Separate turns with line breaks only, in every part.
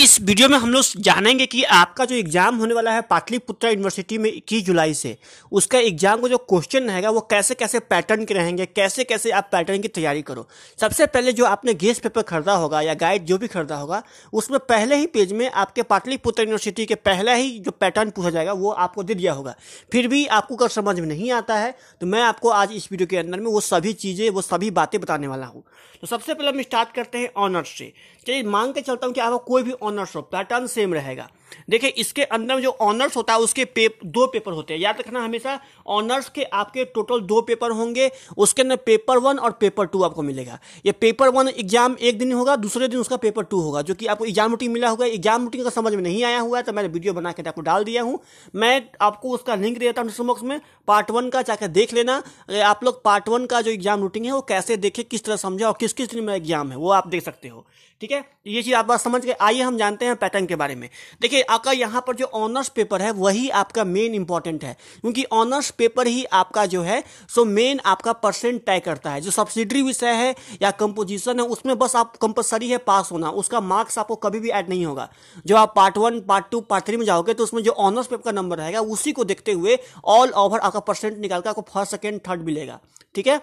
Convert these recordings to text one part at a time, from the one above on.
इस वीडियो में हम लोग जानेंगे कि आपका जो एग्जाम होने वाला है पाटलिपुत्र यूनिवर्सिटी में इक्कीस जुलाई से उसका एग्जाम का जो क्वेश्चन रहेगा वो कैसे कैसे पैटर्न के रहेंगे कैसे कैसे आप पैटर्न की तैयारी करो सबसे पहले जो आपने गेस्ट पेपर खरीदा होगा या गाइड जो भी खरीदा होगा उसमें पहले ही पेज में आपके पाटलिपुत्र यूनिवर्सिटी के पहला ही जो पैटर्न पूछा जाएगा वो आपको दे दिया होगा फिर भी आपको अगर समझ में नहीं आता है तो मैं आपको आज इस वीडियो के अंदर में वो सभी चीज़ें वो सभी बातें बताने वाला हूँ तो सबसे पहले हम स्टार्ट करते हैं ऑनर्स से चलिए मांग के चलता हूँ कि आपको कोई भी ऑनर्स और पैटर्न सेम रहेगा देखिए इसके अंदर जो ऑनर्स होता है उसके पेप, दो पेपर होते हैं याद रखना हमेशा ऑनर्स के आपके टोटल दो पेपर होंगे उसके अंदर पेपर वन और पेपर टू आपको मिलेगा ये पेपर वन एग्जाम एक दिन होगा दूसरे दिन उसका पेपर टू होगा जो कि आपको एग्जाम रूटीन मिला होगा एग्जाम रूटीन का समझ में नहीं आया हुआ है तो मैंने वीडियो बना के आपको डाल दिया हूँ मैं आपको उसका लिंक देता हूँ बॉक्स में पार्ट वन का जाकर देख लेना आप लोग पार्ट वन का जो एग्जाम रूटीन है वो कैसे देखे किस तरह समझे और किस किस दिन में एग्जाम है वो आप देख सकते हो ठीक है ये चीज़ आप बात समझ के आइए हम जानते हैं पैटर्न के बारे में देखिए देखिए आपका यहाँ पर जो ऑनर्स पेपर है वही आपका मेन इंपॉर्टेंट है क्योंकि ऑनर्स पेपर ही आपका जो है सो मेन आपका परसेंट तय करता है जो सब्सिडरी विषय है या कंपोजिशन है उसमें बस आप कंपलसरी है पास होना उसका मार्क्स आपको कभी भी ऐड नहीं होगा जो आप part one part two part three में जाओगे तो उसमें जो ऑनर्स पेपर का नंबर रहेगा उसी को देखते हुए ऑल ओवर आपका परसेंट निकाल कर आपको फर्स्ट सेकेंड थर्ड मिलेगा ठीक है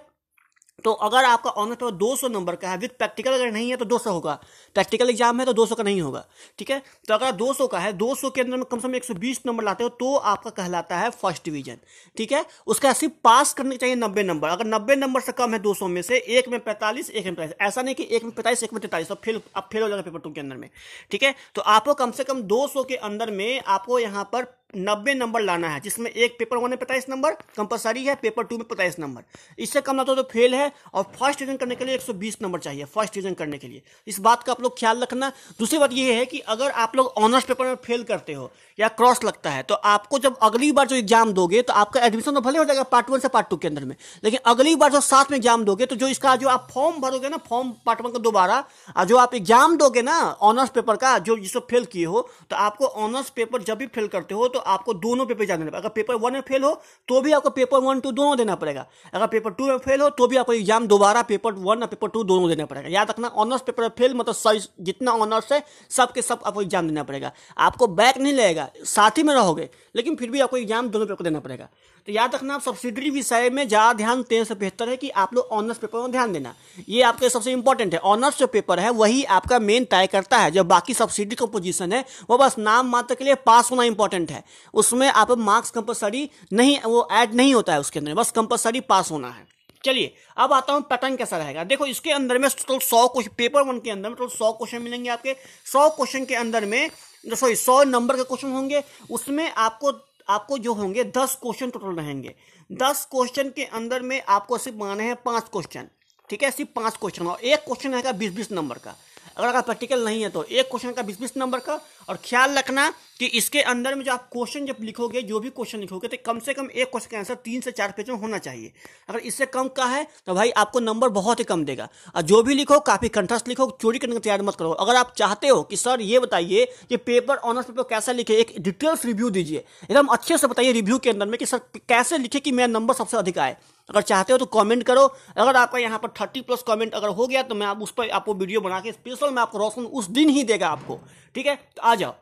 तो अगर आपका ऑनर पेपर 200 नंबर का है विद प्रैक्टिकल अगर नहीं है तो 200 होगा प्रैक्टिकल एग्जाम है तो 200 का नहीं होगा ठीक है तो अगर 200 का है 200 के अंदर में कम से कम 120 नंबर लाते हो तो आपका कहलाता है फर्स्ट डिवीजन ठीक है उसका सिर्फ पास करने चाहिए नब्बे नंबर अगर नब्बे नंबर से कम है दो में से एक में पैंतालीस एक में पैंतालीस ऐसा नहीं कि एक में पैंतालीस एक में तैंतालीस और फेल अब फेल हो जाएगा पेपर टू के अंदर में ठीक है तो आपको कम से कम दो के अंदर में आपको यहाँ पर नब्बे नंबर लाना है जिसमें एक पेपर वन में पैंतालीस नंबर कंपलसरी है पेपर टू में पैंतालीस नंबर इससे कम ना तो फेल तो है और फर्स्ट डिवीजन करने के लिए 120 नंबर चाहिए फर्स्ट डिवीजन करने के लिए इस बात का आप लोग ख्याल रखना दूसरी बात यह है कि अगर आप लोग ऑनर्स पेपर में फेल करते हो या क्रॉस लगता है तो आपको जब अगली बार जो एग्जाम दोगे तो आपका एडमिशन तो भले हो जाएगा पार्ट वन से पार्ट टू के अंदर में लेकिन अगली बार जो साथ में एग्जाम दोगे तो जो इसका जो आप फॉर्म भरोगे ना फॉर्म पार्ट वन का दोबारा और जो आप एग्जाम दोगे ना ऑनर्स पेपर का जो जिसको फेल किए हो तो आपको ऑनर्स पेपर जब भी फेल करते हो तो आपको दोनों पेपर एग्जाम देना पड़ेगा अगर पेपर वन में फेल हो तो भी आपको पेपर वन टू दोनों देना पड़ेगा अगर पेपर टू में फेल हो तो भी आपको एग्जाम दोबारा पेपर वन और पेपर टू दोनों देना पड़ेगा याद रखना ऑनर्स पेपर में फेल मतलब सही जितना ऑनर्स है सबके सब आपको एग्जाम देना पड़ेगा आपको बैक नहीं लगेगा साथ ही में रहोगे लेकिन फिर भी आपको एग्जाम दोनों पेपर देना पड़ेगा तो याद रखना आप सब्सिडरी विषय में ज़्यादा ध्यान तीन से बेहतर है कि आप लोग ऑनर्स पेपर में ध्यान देना ये आपके सबसे इंपॉर्टेंट है ऑनर्स जो पेपर है वही आपका मेन तय करता है जब बाकी सब्सिडी का पोजीशन है वो बस नाम मात्र के लिए पास होना इंपॉर्टेंट है उसमें आप मार्क्स कंपलसरी नहीं वो ऐड नहीं होता है उसके अंदर बस कंपलसरी पास होना है चलिए अब आता हूं पैटर्न कैसा रहेगा देखो इसके अंदर में टोटल सौ क्वेश्चन पेपर वन के अंदर में टोटल सौ क्वेश्चन मिलेंगे आपके सौ क्वेश्चन के अंदर में सॉरी सौ नंबर के क्वेश्चन होंगे उसमें आपको आपको जो होंगे दस क्वेश्चन टोटल रहेंगे दस क्वेश्चन के अंदर में आपको सिर्फ माने हैं पांच क्वेश्चन ठीक है सिर्फ पांच क्वेश्चन और एक क्वेश्चन रहेगा बीस बीस नंबर का अगर आपका प्रैक्टिकल नहीं है तो एक क्वेश्चन का बीस बीस नंबर का और ख्याल रखना कि इसके अंदर में जो आप क्वेश्चन जब लिखोगे जो भी क्वेश्चन लिखोगे तो कम से कम एक क्वेश्चन का आंसर तीन से चार पेज में होना चाहिए अगर इससे कम का है तो भाई आपको नंबर बहुत ही कम देगा और जो भी लिखो काफ़ी कंठस्थ लिखो चोरी करने की तैयार मत करो अगर आप चाहते हो कि सर ये बताइए कि पेपर ऑनर्स पेपर कैसा लिखे एक डिटेल्स रिव्यू दीजिए एकदम अच्छे से बताइए रिव्यू के अंदर में कि सर कैसे लिखे कि मेरा नंबर सबसे अधिक आए अगर चाहते हो तो कमेंट करो अगर आपका यहाँ पर थर्टी प्लस कमेंट अगर हो गया तो मैं आप उस पर आपको वीडियो बना के स्पेशल मैं आपको रोशन उस दिन ही देगा आपको ठीक है तो आ जाओ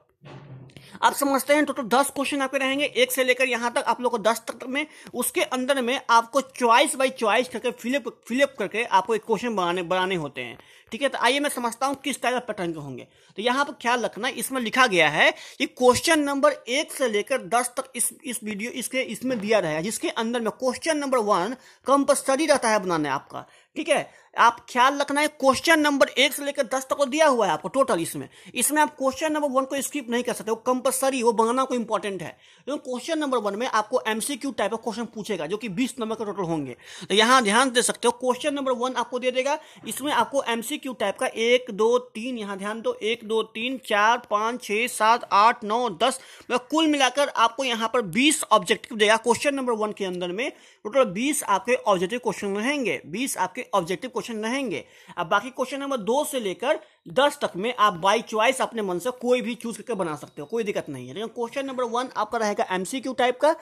आप समझते हैं टोटल तो दस क्वेश्चन आपके रहेंगे एक से लेकर यहां तक आप लोग को दस तक में उसके अंदर में आपको चॉइस बाई चॉइस करके फिलअप फिलअप करके आपको एक क्वेश्चन बनाने बनाने होते हैं ठीक है तो आइए मैं समझता हूँ किस टाइप ऑफ पैटर्न के होंगे तो यहाँ पर ख्याल रखना इसमें लिखा गया है कि क्वेश्चन नंबर एक से लेकर दस तक इस इस वीडियो इसके इसमें दिया रहेगा जिसके अंदर में क्वेश्चन नंबर वन कंपल्सरी रहता है बनाने आपका ठीक है आप ख्याल रखना है क्वेश्चन नंबर एक से लेकर दस तक को दिया हुआ है आपको टोटल इसमें इसमें आप क्वेश्चन नंबर वन को स्किप नहीं कर सकते वो कंपलसरी वो बनाना को इंपॉर्टेंट है लेकिन क्वेश्चन नंबर वन में आपको एमसीक्यू टाइप का क्वेश्चन पूछेगा जो कि बीस नंबर का टोटल होंगे तो यहाँ ध्यान दे सकते हो क्वेश्चन नंबर वन आपको दे देगा इसमें आपको एमसी क्यूब टाइप का एक दो तीन यहाँ ध्यान दो एक दो तीन चार पाँच छः सात आठ नौ दस मतलब कुल मिलाकर आपको यहाँ पर बीस ऑब्जेक्टिव देगा क्वेश्चन नंबर वन के अंदर में टोटल बीस आपके ऑब्जेक्टिव क्वेश्चन रहेंगे बीस आपके ऑब्जेक्टिव क्वेश्चन रहेंगे अब बाकी क्वेश्चन नंबर दो से लेकर दस तक में आप बाई चॉइस अपने मन से कोई भी चूज करके बना सकते हो कोई दिक्कत नहीं है लेकिन क्वेश्चन नंबर वन आपका रहेगा एमसीक्यू टाइप का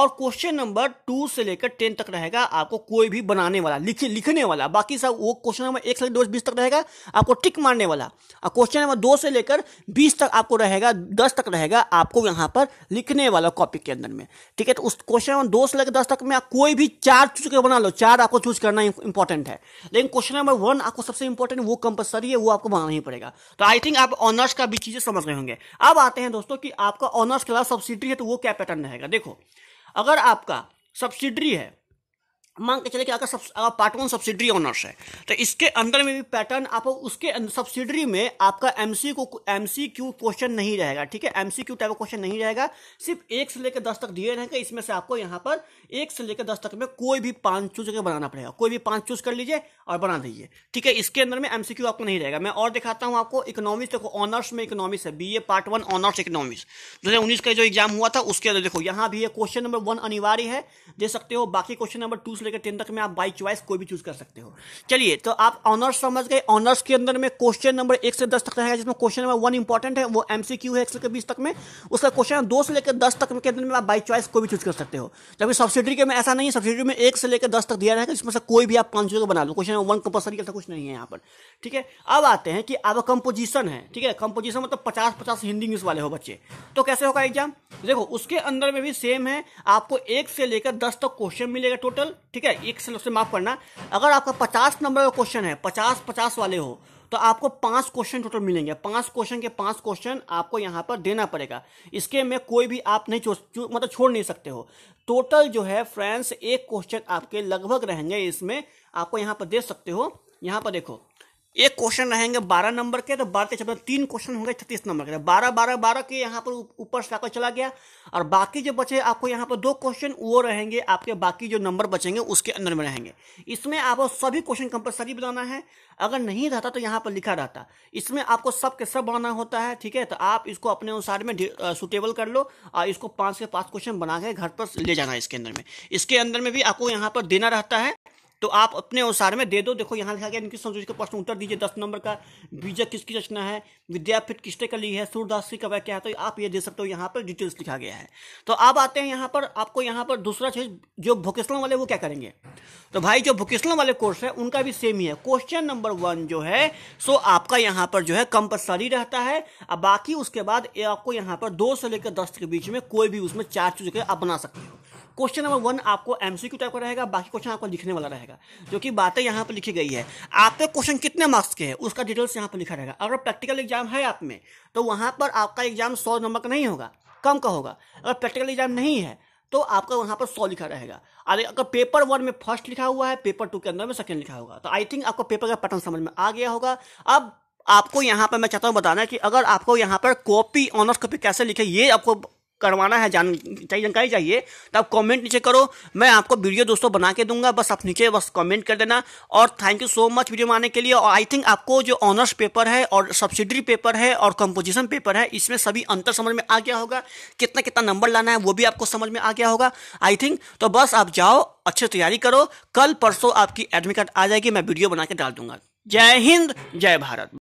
और क्वेश्चन नंबर टू से लेकर टेन तक रहेगा आपको कोई भी बनाने वाला लिखे लिखने वाला बाकी सब वो क्वेश्चन नंबर एक से दो बीस तक रहेगा आपको टिक मारने वाला और क्वेश्चन नंबर दो से लेकर बीस तक आपको रहेगा दस तक रहेगा आपको यहाँ पर लिखने वाला कॉपी के अंदर में ठीक है तो उस क्वेश्चन नंबर दो से लेकर दस तक में आप कोई भी चार चूज करके बना लो चार आपको चूज करना इंपॉर्टेंट है लेकिन क्वेश्चन नंबर वन आपको सबसे इंपॉर्टेंट वो कंपल्सरी है वो आपको बनाना ही पड़ेगा तो आई थिंक आप ऑनर्स का भी चीज़ें समझ रहे होंगे अब आते हैं दोस्तों कि आपका ऑनर्स के अलावा सब्सिडी है तो वो क्या पैटर्न रहेगा देखो अगर आपका सब्सिडी है मान के चले कि आपका सब पार्ट वन सब्सिडरी ऑनर्स है तो इसके अंदर में भी पैटर्न आप उसके सब्सिडरी अं-, में आपका एमसी को एमसी क्यू क्वेश्चन नहीं रहेगा ठीक है एमसी क्यू टाइप का क्वेश्चन नहीं रहेगा सिर्फ एक से लेकर दस तक दिए रहेंगे इसमें से आपको यहाँ पर एक से लेकर दस तक में कोई भी पाँच चूज करके बनाना पड़ेगा कोई भी पाँच चूज कर लीजिए और बना दीजिए ठीक है इसके अंदर में एम आपको नहीं रहेगा मैं और दिखाता हूँ आपको इकोनॉमिक्स देखो ऑनर्स में इकोनॉमिक्स है B part one honours economics दो का जो एग्जाम हुआ था उसके अंदर देखो यहाँ भी ये क्वेश्चन नंबर वन अनिवार्य है दे सकते हो बाकी क्वेश्चन नंबर टू से लेकर टेन तक में आप बाई चॉइस कोई भी चूज कर सकते हो चलिए तो आप ऑनर्स समझ गए ऑनर्स के अंदर में क्वेश्चन नंबर एक से दस तक रहेगा जिसमें क्वेश्चन नंबर वन इंपॉर्टेंट है वो एमसीक्यू है एक से बीस तक में उसका क्वेश्चन दो से लेकर दस तक के अंदर में आप बाई चॉइस कोई भी चूज कर सकते हो जबकि सब्सिडी के में ऐसा नहीं है सब्सिडी में एक से लेकर दस तक दिया रहेगा जिसमें से कोई भी आप पांच को बना लो क्वेश्चन वन कंपल्सरी ऐसा कुछ नहीं है यहाँ पर ठीक है अब आते हैं कि अब कंपोजिशन है ठीक है कंपोजिशन मतलब पचास पचास हिंदी इंग्लिश वाले हो बच्चे तो कैसे होगा एग्जाम देखो उसके अंदर में भी सेम है आपको एक से लेकर दस तक क्वेश्चन मिलेगा टोटल ठीक है एक सिलेबस माफ करना अगर आपका पचास नंबर का क्वेश्चन है पचास पचास वाले हो तो आपको पांच क्वेश्चन टोटल मिलेंगे पांच क्वेश्चन के पांच क्वेश्चन आपको यहां पर देना पड़ेगा इसके में कोई भी आप नहीं मतलब छोड़ नहीं सकते हो टोटल जो है फ्रेंड्स एक क्वेश्चन आपके लगभग रहेंगे इसमें आपको यहां पर दे सकते हो यहां पर देखो एक क्वेश्चन रहेंगे बारह नंबर के तो बारह छब्बीस तीन क्वेश्चन होंगे छत्तीस नंबर के बारह बारह बारह के यहाँ पर ऊपर से आकर चला गया और बाकी जो बचे आपको यहाँ पर दो क्वेश्चन वो रहेंगे आपके बाकी जो नंबर बचेंगे उसके अंदर में रहेंगे इसमें आपको सभी क्वेश्चन कंपलसरी बनाना है अगर नहीं रहता तो यहाँ पर लिखा रहता इसमें आपको सब के सब बनाना होता है ठीक है तो आप इसको अपने अनुसार में सुटेबल कर लो और इसको पाँच के पाँच क्वेश्चन बना के घर पर ले जाना है इसके अंदर में इसके अंदर में भी आपको यहाँ पर देना रहता है तो आप अपने अनुसार में दे दो देखो यहाँ लिखा गया इनकी संयोजित का प्रश्न उत्तर दीजिए दस नंबर का बीजक किसकी रचना है विद्यापीठ किसने का ली है सूरदास की कवय क्या है तो आप ये दे सकते हो यहाँ पर डिटेल्स लिखा गया है तो आप आते हैं यहाँ पर आपको यहाँ पर दूसरा चीज जो भोकेशनल वाले वो क्या करेंगे तो भाई जो भोकेशनल वाले कोर्स है उनका भी सेम ही है क्वेश्चन नंबर वन जो है सो आपका यहाँ पर जो है कंपल्सरी रहता है और बाकी उसके बाद आपको यहाँ पर दो से लेकर दस के बीच में कोई भी उसमें चार चीज़ आप बना सकते हो क्वेश्चन नंबर वन आपको एमसीक्यू टाइप का रहेगा बाकी क्वेश्चन आपको लिखने वाला रहेगा जो कि बातें यहाँ पर लिखी गई है आपके क्वेश्चन कितने मार्क्स के हैं उसका डिटेल्स यहाँ पर लिखा रहेगा अगर प्रैक्टिकल एग्जाम है आप में तो वहाँ पर आपका एग्जाम सौ नंबर का नहीं होगा कम का होगा अगर प्रैक्टिकल एग्जाम नहीं है तो आपका वहाँ पर सौ लिखा रहेगा अरे अगर पेपर वन में फर्स्ट लिखा हुआ है पेपर टू के अंदर में सेकेंड लिखा होगा तो आई थिंक आपको पेपर का पैटर्न समझ में आ गया होगा अब आपको यहाँ पर मैं चाहता हूँ बताना कि अगर आपको यहाँ पर कॉपी ऑनर्स कॉपी कैसे लिखे ये आपको करवाना है जान चाहिए जानकारी चाहिए तो आप कॉमेंट नीचे करो मैं आपको वीडियो दोस्तों बना के दूंगा बस आप नीचे बस कॉमेंट कर देना और thank you so much video में आने के लिए और आई थिंक आपको जो ऑनर्स पेपर है और सब्सिडरी पेपर है और कंपोजिशन पेपर है इसमें सभी अंतर समझ में आ गया होगा कितना कितना नंबर लाना है वो भी आपको समझ में आ गया होगा आई थिंक तो बस आप जाओ अच्छे तैयारी करो कल परसों आपकी एडमिट कार्ड आ जाएगी मैं वीडियो बना के डाल दूंगा जय हिंद जय भारत